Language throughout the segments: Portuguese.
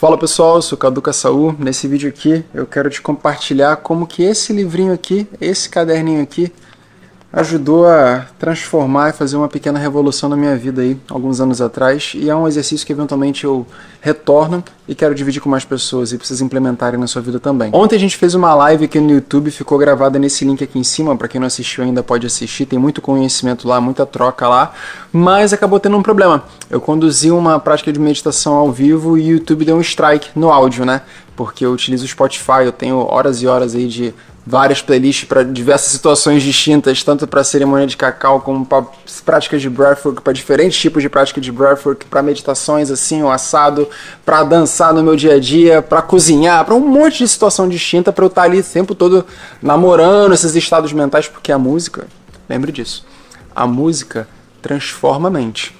Fala pessoal, eu sou Caduca Saúl. Nesse vídeo aqui eu quero te compartilhar como que esse livrinho aqui, esse caderninho aqui, ajudou a transformar e fazer uma pequena revolução na minha vida aí, alguns anos atrás, e é um exercício que eventualmente eu retorno e quero dividir com mais pessoas e vocês implementarem na sua vida também. Ontem a gente fez uma live aqui no YouTube, ficou gravada nesse link aqui em cima, para quem não assistiu ainda pode assistir, tem muito conhecimento lá, muita troca lá, mas acabou tendo um problema. Eu conduzi uma prática de meditação ao vivo e o YouTube deu um strike no áudio, né? Porque eu utilizo o Spotify, eu tenho horas e horas aí de várias playlists para diversas situações distintas, tanto para cerimônia de cacau como para práticas de breathwork, para diferentes tipos de prática de breathwork, para meditações assim, o assado, para dançar no meu dia a dia, para cozinhar, para um monte de situação distinta, para eu estar tá ali o tempo todo namorando esses estados mentais, porque a música, lembre disso, a música transforma a mente.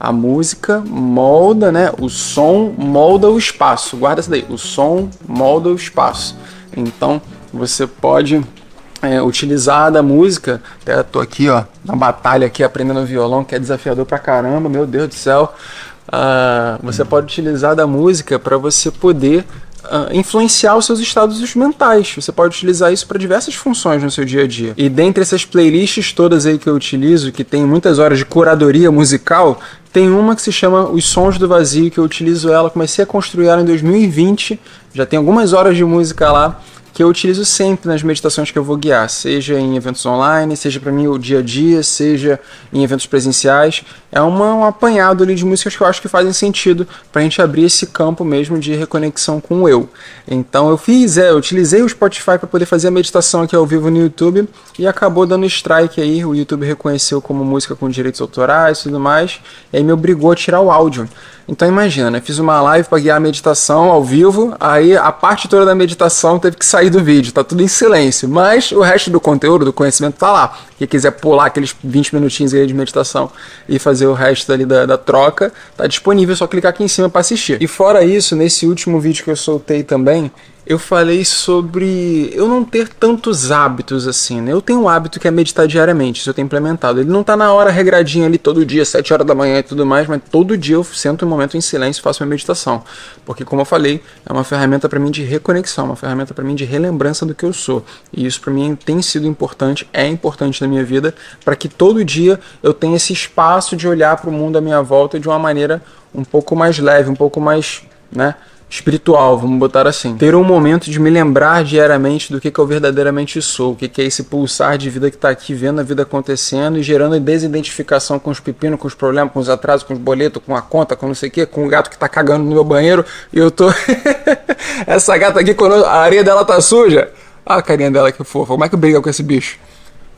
A música molda, né? O som molda o espaço. Guarda isso daí. O som molda o espaço. Então, você pode é, utilizar da música. Até tô aqui, ó, na batalha aqui, aprendendo violão, que é desafiador pra caramba, meu Deus do céu. Uh, você pode utilizar da música para você poder Uh, influenciar os seus estados mentais. Você pode utilizar isso para diversas funções no seu dia a dia. E dentre essas playlists todas aí que eu utilizo, que tem muitas horas de curadoria musical, tem uma que se chama Os Sons do Vazio, que eu utilizo ela, comecei a construir ela em 2020, já tem algumas horas de música lá que eu utilizo sempre nas meditações que eu vou guiar, seja em eventos online, seja para mim o dia a dia, seja em eventos presenciais. É uma, um apanhado ali de músicas que eu acho que fazem sentido para a gente abrir esse campo mesmo de reconexão com o eu. Então eu fiz, é, eu utilizei o Spotify para poder fazer a meditação aqui ao vivo no YouTube e acabou dando strike aí. O YouTube reconheceu como música com direitos autorais e tudo mais, e aí me obrigou a tirar o áudio. Então imagina, né? fiz uma live para guiar a meditação ao vivo, aí a parte toda da meditação teve que sair do vídeo, tá tudo em silêncio, mas o resto do conteúdo, do conhecimento tá lá. Quem quiser pular aqueles 20 minutinhos aí de meditação e fazer o resto ali da, da troca, tá disponível, é só clicar aqui em cima para assistir. E fora isso, nesse último vídeo que eu soltei também, eu falei sobre eu não ter tantos hábitos assim, né? Eu tenho um hábito que é meditar diariamente, isso eu tenho implementado. Ele não tá na hora regradinha ali todo dia, 7 horas da manhã e tudo mais, mas todo dia eu sento um momento em silêncio e faço minha meditação. Porque, como eu falei, é uma ferramenta para mim de reconexão, uma ferramenta para mim de relembrança do que eu sou. E isso para mim tem sido importante, é importante na minha vida, para que todo dia eu tenha esse espaço de olhar para o mundo à minha volta de uma maneira um pouco mais leve, um pouco mais, né? espiritual, vamos botar assim. Ter um momento de me lembrar diariamente do que, que eu verdadeiramente sou, o que, que é esse pulsar de vida que está aqui vendo a vida acontecendo e gerando desidentificação com os pepinos, com os problemas, com os atrasos, com os boletos, com a conta, com não sei o que, com o gato que está cagando no meu banheiro e eu tô. Essa gata aqui, quando a areia dela tá suja. Olha a carinha dela que fofa. Como é que briga com esse bicho?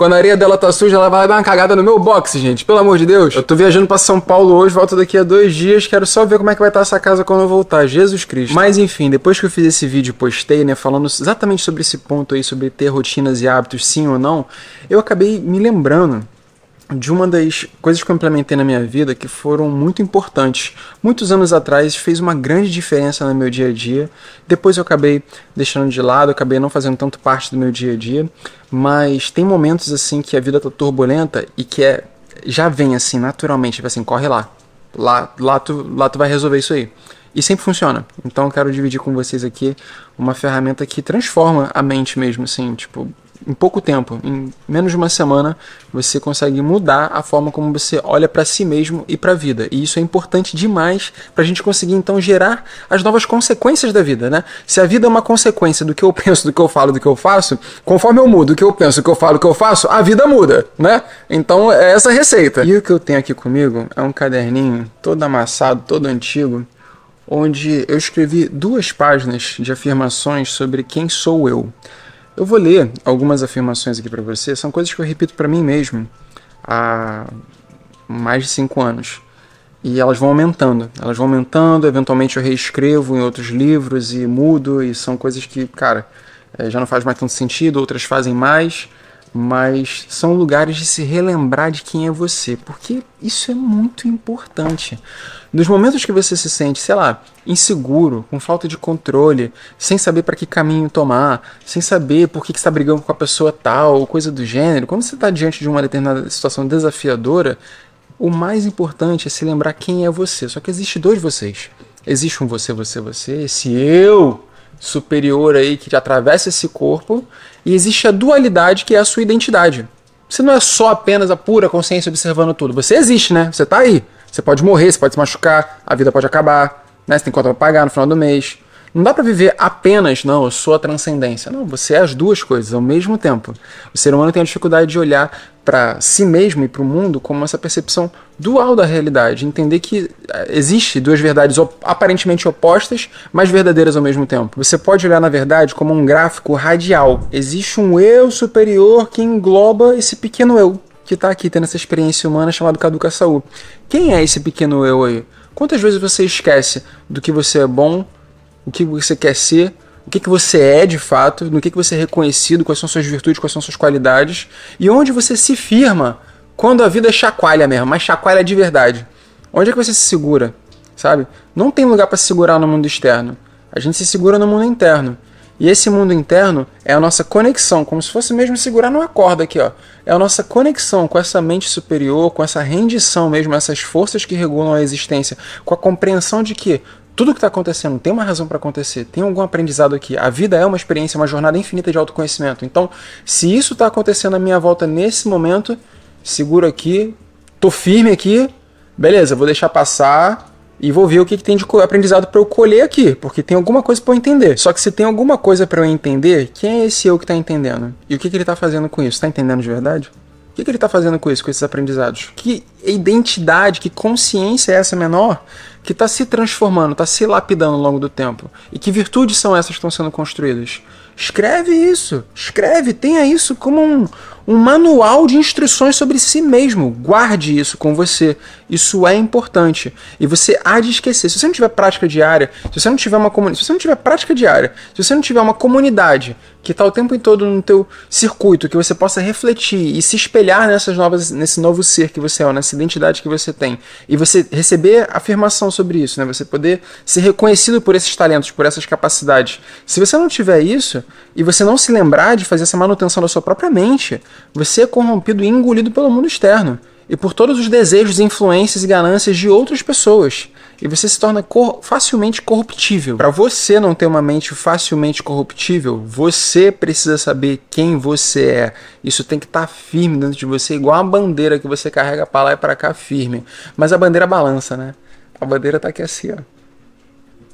Quando a areia dela tá suja, ela vai dar uma cagada no meu box, gente. Pelo amor de Deus. Eu tô viajando para São Paulo hoje, volto daqui a dois dias. Quero só ver como é que vai estar tá essa casa quando eu voltar. Jesus Cristo. Mas enfim, depois que eu fiz esse vídeo e postei, né, falando exatamente sobre esse ponto aí, sobre ter rotinas e hábitos, sim ou não, eu acabei me lembrando de uma das coisas que eu implementei na minha vida que foram muito importantes. Muitos anos atrás fez uma grande diferença no meu dia a dia. Depois eu acabei deixando de lado, acabei não fazendo tanto parte do meu dia a dia, mas tem momentos assim que a vida tá turbulenta e que é já vem assim naturalmente, tipo assim, corre lá. Lá, lá tu, lá tu vai resolver isso aí. E sempre funciona. Então eu quero dividir com vocês aqui uma ferramenta que transforma a mente mesmo, assim, tipo, em pouco tempo, em menos de uma semana, você consegue mudar a forma como você olha para si mesmo e para a vida. E isso é importante demais para a gente conseguir então gerar as novas consequências da vida, né? Se a vida é uma consequência do que eu penso, do que eu falo, do que eu faço, conforme eu mudo o que eu penso, o que eu falo, o que eu faço, a vida muda, né? Então é essa a receita. E o que eu tenho aqui comigo é um caderninho todo amassado, todo antigo, onde eu escrevi duas páginas de afirmações sobre quem sou eu. Eu vou ler algumas afirmações aqui para você, são coisas que eu repito para mim mesmo há mais de cinco anos. E elas vão aumentando, elas vão aumentando, eventualmente eu reescrevo em outros livros e mudo, e são coisas que, cara, eh, já não faz mais tanto sentido, outras fazem mais, mas são lugares de se relembrar de quem é você, porque isso é muito importante. Nos momentos que você se sente, sei lá, inseguro, com falta de controle, sem saber para que caminho tomar, sem saber por que, que está brigando com a pessoa tal, ou coisa do gênero, quando você está diante de uma determinada situação desafiadora, o mais importante é se lembrar quem é você. Só que existe dois vocês. Existe um você, você, você, esse eu superior aí que atravessa esse corpo, e existe a dualidade que é a sua identidade. Você não é só apenas a pura consciência observando tudo. Você existe, né? Você está aí. Você pode morrer, você pode se machucar, a vida pode acabar, né? Você tem conta para pagar no final do mês. Não dá para viver apenas, não, eu sou a transcendência. Não, você é as duas coisas ao mesmo tempo. O ser humano tem a dificuldade de olhar para si mesmo e para o mundo como essa percepção dual da realidade, entender que eh, existe duas verdades aparentemente opostas, mas verdadeiras ao mesmo tempo. Você pode olhar na verdade como um gráfico radial. Existe um eu superior que engloba esse pequeno eu que está aqui tendo essa experiência humana chamada Caduca Saúl. Quem é esse pequeno eu aí? Quantas vezes você esquece do que você é bom? o que você quer ser, o que, que você é de fato, no que, que você é reconhecido, quais são suas virtudes, quais são suas qualidades, e onde você se firma quando a vida chacoalha mesmo, mas chacoalha de verdade. Onde é que você se segura, sabe? Não tem lugar para se segurar no mundo externo. A gente se segura no mundo interno. E esse mundo interno é a nossa conexão, como se fosse mesmo segurar numa corda aqui, ó. É a nossa conexão com essa mente superior, com essa rendição mesmo, essas forças que regulam a existência, com a compreensão de que tudo que está acontecendo tem uma razão para acontecer, tem algum aprendizado aqui. A vida é uma experiência, uma jornada infinita de autoconhecimento. Então, se isso está acontecendo à minha volta nesse momento, seguro aqui, tô firme aqui, beleza, vou deixar passar e vou ver o que, que tem de aprendizado para eu colher aqui, porque tem alguma coisa para eu entender. Só que se tem alguma coisa para eu entender, quem é esse eu que está entendendo? E o que, que ele está fazendo com isso? Está entendendo de verdade? O que, que ele está fazendo com isso, com esses aprendizados? Que identidade, que consciência é essa menor que está se transformando, está se lapidando ao longo do tempo? E que virtudes são essas que estão sendo construídas? Escreve isso, escreve, tenha isso como um, um manual de instruções sobre si mesmo. Guarde isso com você. Isso é importante. E você há de esquecer. Se você não tiver prática diária, se você não tiver uma comunidade, se você não tiver prática diária, se você não tiver uma comunidade que está o tempo todo no teu circuito, que você possa refletir e se espelhar nessas novas, nesse novo ser que você é, nessa né? essa identidade que você tem. E você receber afirmação sobre isso, né? Você poder ser reconhecido por esses talentos, por essas capacidades. Se você não tiver isso e você não se lembrar de fazer essa manutenção da sua própria mente, você é corrompido e engolido pelo mundo externo e por todos os desejos, influências e ganâncias de outras pessoas. E você se torna cor facilmente corruptível. Para você não ter uma mente facilmente corruptível, você precisa saber quem você é. Isso tem que estar tá firme dentro de você, igual a bandeira que você carrega para lá e para cá firme. Mas a bandeira balança, né? A bandeira tá aqui assim, ó.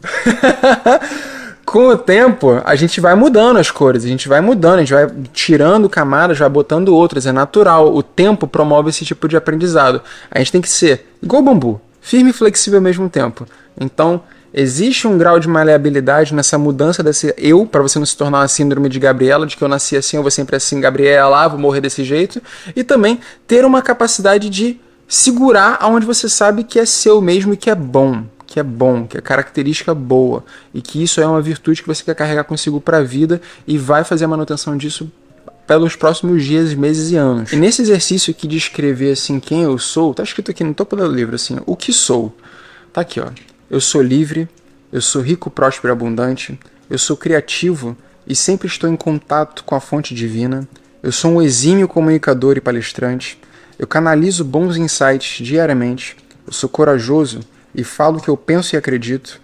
com o tempo, a gente vai mudando as cores, a gente vai mudando, a gente vai tirando camadas, vai botando outras, é natural. O tempo promove esse tipo de aprendizado. A gente tem que ser igual bambu, firme e flexível ao mesmo tempo. Então, existe um grau de maleabilidade nessa mudança desse eu, para você não se tornar uma síndrome de Gabriela, de que eu nasci assim, eu vou sempre assim, Gabriela lá, ah, vou morrer desse jeito, e também ter uma capacidade de segurar aonde você sabe que é seu mesmo e que é bom que é bom, que é característica boa e que isso é uma virtude que você quer carregar consigo para a vida e vai fazer a manutenção disso pelos próximos dias, meses e anos. E nesse exercício aqui de escrever assim quem eu sou, tá escrito aqui no topo do livro assim, o que sou. Tá aqui, ó. Eu sou livre, eu sou rico, próspero e abundante, eu sou criativo e sempre estou em contato com a fonte divina. Eu sou um exímio comunicador e palestrante. Eu canalizo bons insights diariamente. Eu sou corajoso e falo o que eu penso e acredito.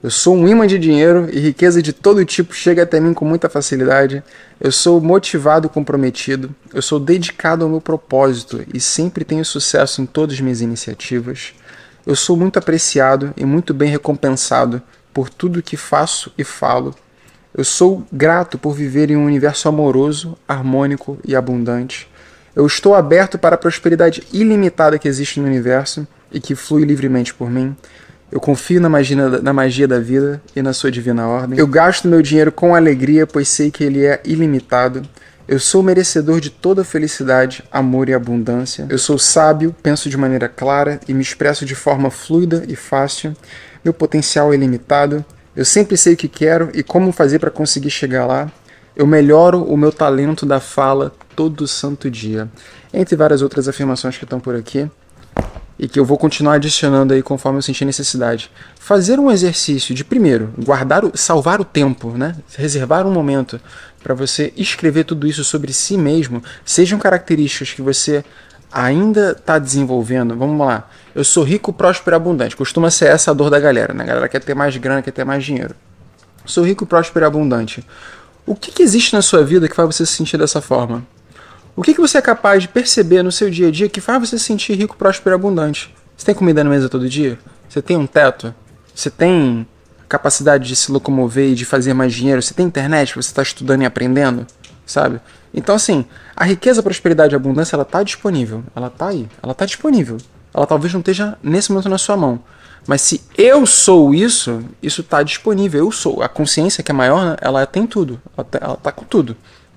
Eu sou um imã de dinheiro e riqueza de todo tipo chega até mim com muita facilidade. Eu sou motivado, e comprometido. Eu sou dedicado ao meu propósito e sempre tenho sucesso em todas as minhas iniciativas. Eu sou muito apreciado e muito bem recompensado por tudo que faço e falo. Eu sou grato por viver em um universo amoroso, harmônico e abundante. Eu estou aberto para a prosperidade ilimitada que existe no universo e que flui livremente por mim. Eu confio na magia, na magia da vida e na sua divina ordem. Eu gasto meu dinheiro com alegria, pois sei que ele é ilimitado. Eu sou merecedor de toda felicidade, amor e abundância. Eu sou sábio, penso de maneira clara e me expresso de forma fluida e fácil. Meu potencial é ilimitado. Eu sempre sei o que quero e como fazer para conseguir chegar lá. Eu melhoro o meu talento da fala todo santo dia. Entre várias outras afirmações que estão por aqui e que eu vou continuar adicionando aí conforme eu sentir necessidade. Fazer um exercício de primeiro, guardar, o, salvar o tempo, né? Reservar um momento para você escrever tudo isso sobre si mesmo, sejam características que você ainda está desenvolvendo. Vamos lá. Eu sou rico, próspero e abundante. Costuma ser essa a dor da galera, né? A galera quer ter mais grana, quer ter mais dinheiro. Sou rico, próspero e abundante. O que, que existe na sua vida que faz você se sentir dessa forma? O que, que você é capaz de perceber no seu dia a dia que faz você se sentir rico, próspero e abundante? Você tem comida na mesa todo dia? Você tem um teto? Você tem capacidade de se locomover e de fazer mais dinheiro? Você tem internet? Você está estudando e aprendendo? Sabe? Então, assim, a riqueza, a prosperidade e a abundância, ela está disponível. Ela está aí. Ela está disponível. Ela talvez não esteja nesse momento na sua mão. Mas se eu sou isso, isso está disponível. Eu sou. A consciência que é maior, né? ela tem tudo. Ela está tá com tudo.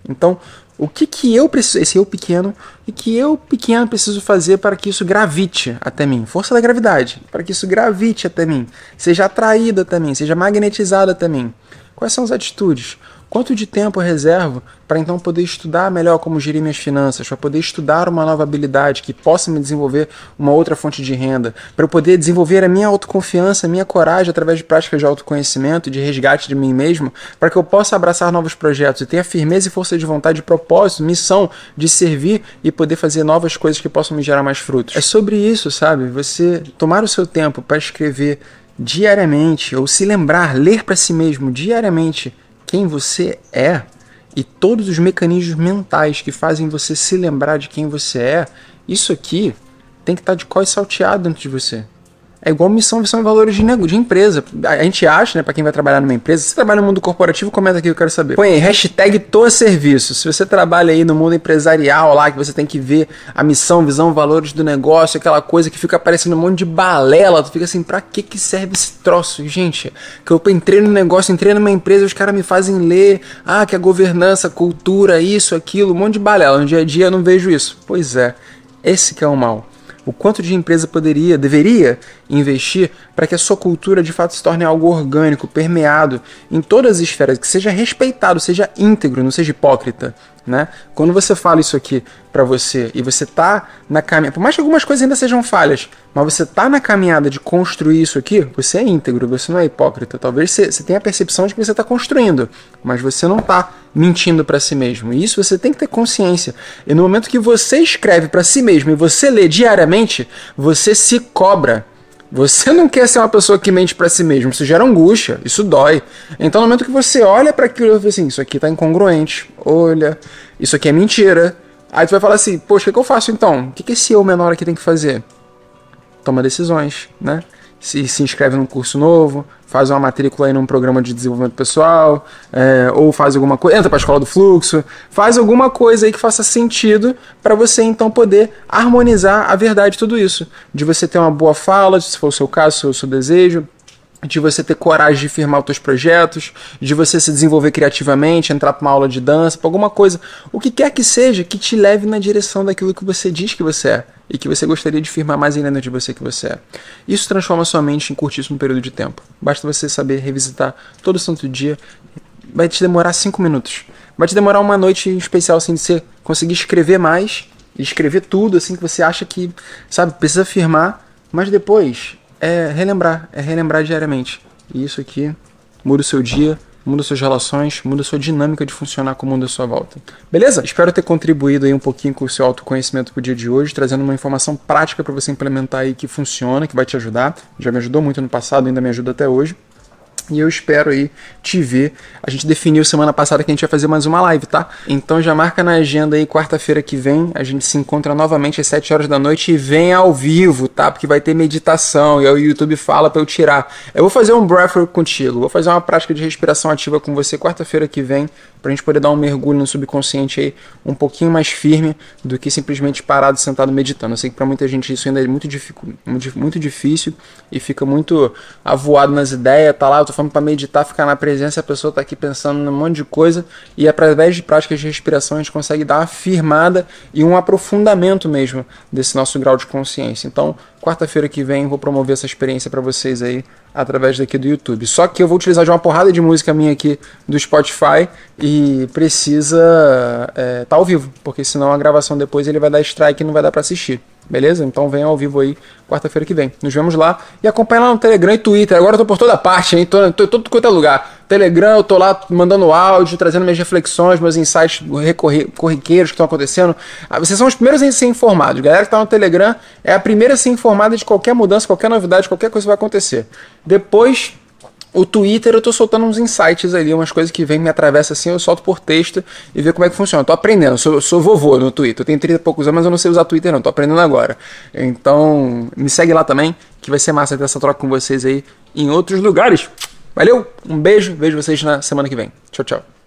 Então, o que que eu preciso, esse eu pequeno, e que eu pequeno preciso fazer para que isso gravite até mim? Força da gravidade, para que isso gravite até mim, seja atraído até mim, seja magnetizado até mim. Quais são as atitudes? Quanto de tempo eu reservo para então poder estudar melhor como gerir minhas finanças, para poder estudar uma nova habilidade que possa me desenvolver uma outra fonte de renda, para eu poder desenvolver a minha autoconfiança, a minha coragem através de práticas de autoconhecimento, de resgate de mim mesmo, para que eu possa abraçar novos projetos e tenha firmeza e força de vontade, de propósito, missão de servir e poder fazer novas coisas que possam me gerar mais frutos. É sobre isso, sabe? Você tomar o seu tempo para escrever diariamente ou se lembrar, ler para si mesmo diariamente quem você é e todos os mecanismos mentais que fazem você se lembrar de quem você é, isso aqui tem que estar tá de cós salteado dentro de você. É igual missão, visão e valores de, de empresa. A gente acha, né, para quem vai trabalhar numa empresa, se você trabalha no mundo corporativo, comenta aqui que eu quero saber. Põe aí, hashtag Serviço. Se você trabalha aí no mundo empresarial lá, que você tem que ver a missão, visão, valores do negócio, aquela coisa que fica aparecendo um monte de balela, tu fica assim, pra que que serve esse troço? Gente, que eu entrei no negócio, entrei numa empresa, os caras me fazem ler, ah, que a é governança, cultura, isso, aquilo, um monte de balela. No dia a dia eu não vejo isso. Pois é, esse que é o mal o quanto de empresa poderia, deveria investir para que a sua cultura de fato se torne algo orgânico, permeado em todas as esferas, que seja respeitado, seja íntegro, não seja hipócrita. Né? Quando você fala isso aqui para você e você tá na caminhada, por mais que algumas coisas ainda sejam falhas, mas você tá na caminhada de construir isso aqui, você é íntegro, você não é hipócrita. Talvez você, você tenha a percepção de que você está construindo, mas você não está mentindo para si mesmo. E isso você tem que ter consciência. E no momento que você escreve para si mesmo e você lê diariamente, você se cobra. Você não quer ser uma pessoa que mente para si mesmo, isso gera angústia, isso dói. Então, no momento que você olha para aquilo e fala assim, isso aqui tá incongruente, olha, isso aqui é mentira. Aí tu vai falar assim, poxa, o que, que eu faço então? O que, que esse eu menor aqui tem que fazer? Toma decisões, né? se, se inscreve num curso novo, faz uma matrícula aí num programa de desenvolvimento pessoal, é, ou faz alguma coisa, entra para a escola do fluxo, faz alguma coisa aí que faça sentido para você então poder harmonizar a verdade tudo isso, de você ter uma boa fala, se for o seu caso, se for o seu desejo, de você ter coragem de firmar os seus projetos, de você se desenvolver criativamente, entrar para uma aula de dança, para alguma coisa, o que quer que seja que te leve na direção daquilo que você diz que você é e que você gostaria de firmar mais ainda dentro de você que você é. Isso transforma sua mente em curtíssimo período de tempo. Basta você saber revisitar todo santo dia. Vai te demorar cinco minutos. Vai te demorar uma noite especial assim de você conseguir escrever mais, escrever tudo assim que você acha que, sabe, precisa firmar, mas depois é relembrar, é relembrar diariamente. E isso aqui muda o seu dia, muda suas relações, muda sua dinâmica de funcionar com o mundo à sua volta. Beleza? Espero ter contribuído aí um pouquinho com o seu autoconhecimento para o dia de hoje, trazendo uma informação prática para você implementar aí que funciona, que vai te ajudar. Já me ajudou muito no passado, ainda me ajuda até hoje. E eu espero aí te ver. A gente definiu semana passada que a gente ia fazer mais uma live, tá? Então já marca na agenda aí, quarta-feira que vem, a gente se encontra novamente às 7 horas da noite e vem ao vivo, tá? Porque vai ter meditação e aí o YouTube fala para eu tirar. Eu vou fazer um breathwork contigo, vou fazer uma prática de respiração ativa com você quarta-feira que vem, para a gente poder dar um mergulho no subconsciente aí um pouquinho mais firme do que simplesmente parado, sentado, meditando. Eu sei que para muita gente isso ainda é muito, muito difícil e fica muito avoado nas ideias, tá lá, eu tô falando para meditar, ficar na presença, a pessoa tá aqui pensando num monte de coisa e através de práticas de respiração a gente consegue dar uma firmada e um aprofundamento mesmo desse nosso grau de consciência. Então, Quarta-feira que vem vou promover essa experiência para vocês aí através daqui do YouTube. Só que eu vou utilizar de uma porrada de música minha aqui do Spotify e precisa é, tá ao vivo, porque senão a gravação depois ele vai dar strike e não vai dar para assistir. Beleza? Então venha ao vivo aí quarta-feira que vem. Nos vemos lá e acompanha lá no Telegram e Twitter. Agora eu tô por toda parte, hein? Tô, em todo quanto é lugar. Telegram, eu tô lá mandando áudio, trazendo minhas reflexões, meus insights corriqueiros que estão acontecendo. Ah, vocês são os primeiros a ser informados. A galera que tá no Telegram é a primeira a ser informada de qualquer mudança, qualquer novidade, qualquer coisa que vai acontecer. Depois, o Twitter eu tô soltando uns insights ali, umas coisas que vem, me atravessa assim, eu solto por texto e ver como é que funciona. Eu tô aprendendo, eu sou, sou vovô no Twitter. Eu tenho 30 e poucos anos, mas eu não sei usar Twitter não, tô aprendendo agora. Então, me segue lá também, que vai ser massa ter essa troca com vocês aí em outros lugares. Valeu, um beijo, vejo vocês na semana que vem. Tchau, tchau.